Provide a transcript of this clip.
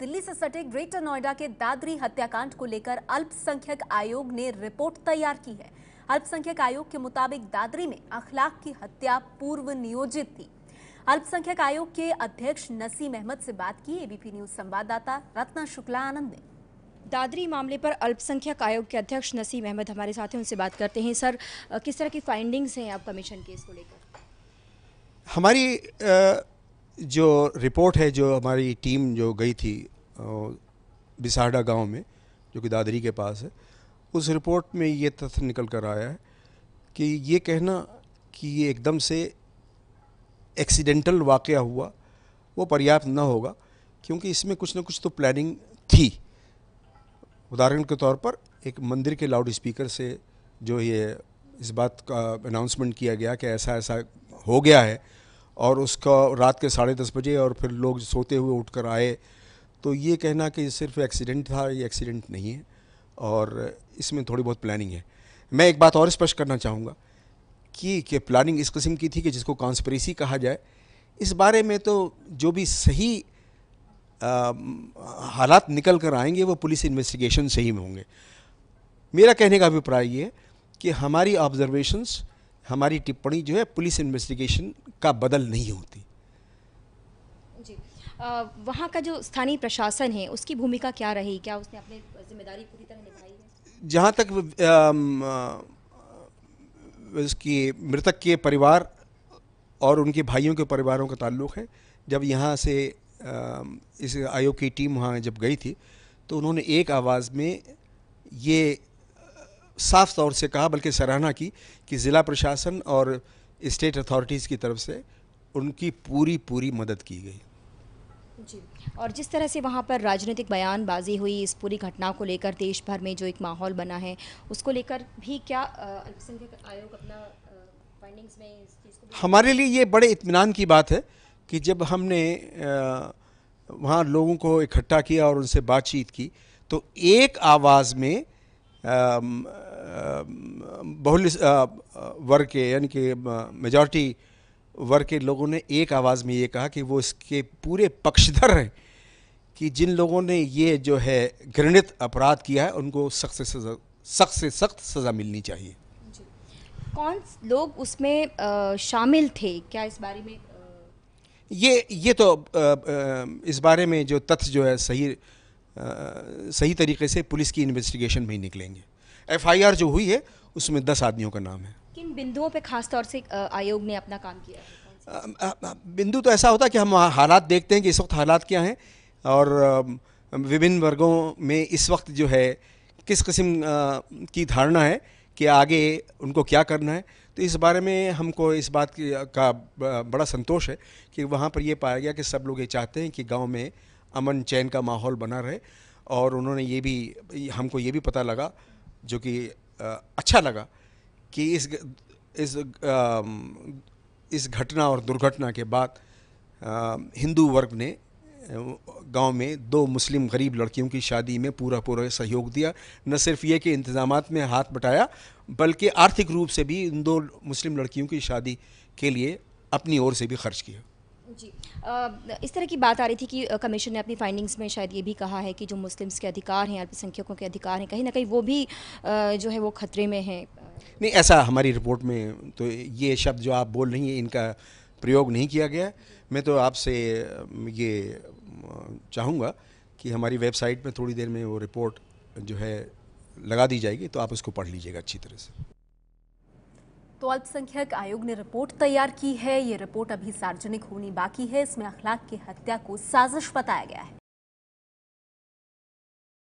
दिल्ली से सटे ग्रेटर नोएडा के दादरी हत्याकांड को लेकर अल्पसंख्यक आयोग ने रिपोर्ट तैयार की है अल्पसंख्यक आयोग के मुताबिक दादरी में अखलाक की हत्या पूर्व नियोजित थी अल्पसंख्यक आयोग के अध्यक्ष नसीम अहमद से बात की एबीपी न्यूज संवाददाता रत्ना शुक्ला आनंद ने दादरी मामले पर अल्पसंख्यक आयोग के अध्यक्ष नसीम अहमद हमारे साथ हैं उनसे बात करते हैं सर किस तरह की फाइंडिंग्स हैं आप कमीशन केस को लेकर हमारी आ... जो रिपोर्ट है जो हमारी टीम जो गई थी बिसाडा गांव में जो कि दादरी के पास है उस रिपोर्ट में ये तथ्य निकल कर आया है कि ये कहना कि ये एकदम से एक्सीडेंटल वाक़ हुआ वो पर्याप्त न होगा क्योंकि इसमें कुछ ना कुछ तो प्लानिंग थी उदाहरण के तौर पर एक मंदिर के लाउड स्पीकर से जो ये इस बात का अनाउंसमेंट किया गया कि ऐसा ऐसा हो गया है और उसका रात के साढ़े दस बजे और फिर लोग सोते हुए उठ कर आए तो ये कहना कि सिर्फ एक्सीडेंट था ये एक्सीडेंट नहीं है और इसमें थोड़ी बहुत प्लानिंग है मैं एक बात और स्पष्ट करना चाहूँगा कि कि प्लानिंग इस किस्म की थी कि जिसको कॉन्स्परेसी कहा जाए इस बारे में तो जो भी सही आ, हालात निकल कर आएंगे वो पुलिस इन्वेस्टिगेशन से ही में होंगे मेरा कहने का अभिप्राय ये कि हमारी ऑब्जर्वेशंस हमारी टिप्पणी जो है पुलिस इन्वेस्टिगेशन का बदल नहीं होती जी वहाँ का जो स्थानीय प्रशासन है उसकी भूमिका क्या रही क्या उसने अपनी जिम्मेदारी पूरी तरह निभाई जहाँ तक उसकी मृतक के परिवार और उनके भाइयों के परिवारों का ताल्लुक है जब यहाँ से इस आयोग की टीम वहाँ जब गई थी तो उन्होंने एक आवाज़ में ये साफ तौर से कहा बल्कि सराहना की कि ज़िला प्रशासन और स्टेट अथॉरिटीज़ की तरफ से उनकी पूरी पूरी मदद की गई जी और जिस तरह से वहाँ पर राजनीतिक बयानबाजी हुई इस पूरी घटना को लेकर देश भर में जो एक माहौल बना है उसको लेकर भी क्या अल्पसंख्यक आयोग अपना फाइंडिंग्स में इस चीज़ को हमारे लिए ये बड़े इतमान की बात है कि जब हमने वहाँ लोगों को इकट्ठा किया और उनसे बातचीत की तो एक आवाज़ में बहुल वर्ग के यानी कि मेजॉरिटी वर्ग के लोगों ने एक आवाज़ में ये कहा कि वो इसके पूरे पक्षधर हैं कि जिन लोगों ने ये जो है घृणित अपराध किया है उनको सख्त से सज़ा सख्त से सख्त सज़ा मिलनी चाहिए कौन लोग उसमें आ, शामिल थे क्या इस बारे में ये ये तो आ, आ, इस बारे में जो तथ्य जो है सही सही तरीके से पुलिस की इन्वेस्टिगेशन में ही निकलेंगे एफआईआर जो हुई है उसमें दस आदमियों का नाम है किन बिंदुओं पे खास तौर से आयोग ने अपना काम किया बिंदु तो ऐसा होता है कि हम हालात देखते हैं कि इस वक्त हालात क्या हैं और विभिन्न वर्गों में इस वक्त जो है किस किस्म की धारणा है कि आगे उनको क्या करना है तो इस बारे में हमको इस बात की का बड़ा संतोष है कि वहाँ पर ये पाया गया कि सब लोग ये चाहते हैं कि गांव में अमन चैन का माहौल बना रहे और उन्होंने ये भी हमको ये भी पता लगा जो कि अच्छा लगा कि इस इस इस घटना और दुर्घटना के बाद हिंदू वर्ग ने गांव में दो मुस्लिम गरीब लड़कियों की शादी में पूरा पूरा सहयोग दिया न सिर्फ ये कि इंतज़ाम में हाथ बटाया बल्कि आर्थिक रूप से भी इन दो मुस्लिम लड़कियों की शादी के लिए अपनी ओर से भी खर्च किया जी इस तरह की बात आ रही थी कि कमीशन ने अपनी फाइंडिंग्स में शायद ये भी कहा है कि जो मुस्लिम्स के अधिकार हैं अल्पसंख्यकों के अधिकार हैं कहीं ना कहीं वो भी जो है वो खतरे में हैं नहीं ऐसा हमारी रिपोर्ट में तो ये शब्द जो आप बोल रही हैं इनका प्रयोग नहीं किया गया मैं तो आपसे ये चाहूँगा कि हमारी वेबसाइट में थोड़ी देर में वो रिपोर्ट जो है लगा दी जाएगी तो आप उसको पढ़ लीजिएगा अच्छी तरह से तो अल्पसंख्यक आयोग ने रिपोर्ट तैयार की है ये रिपोर्ट अभी सार्वजनिक होनी बाकी है इसमें अखलाक की हत्या को साजिश बताया गया है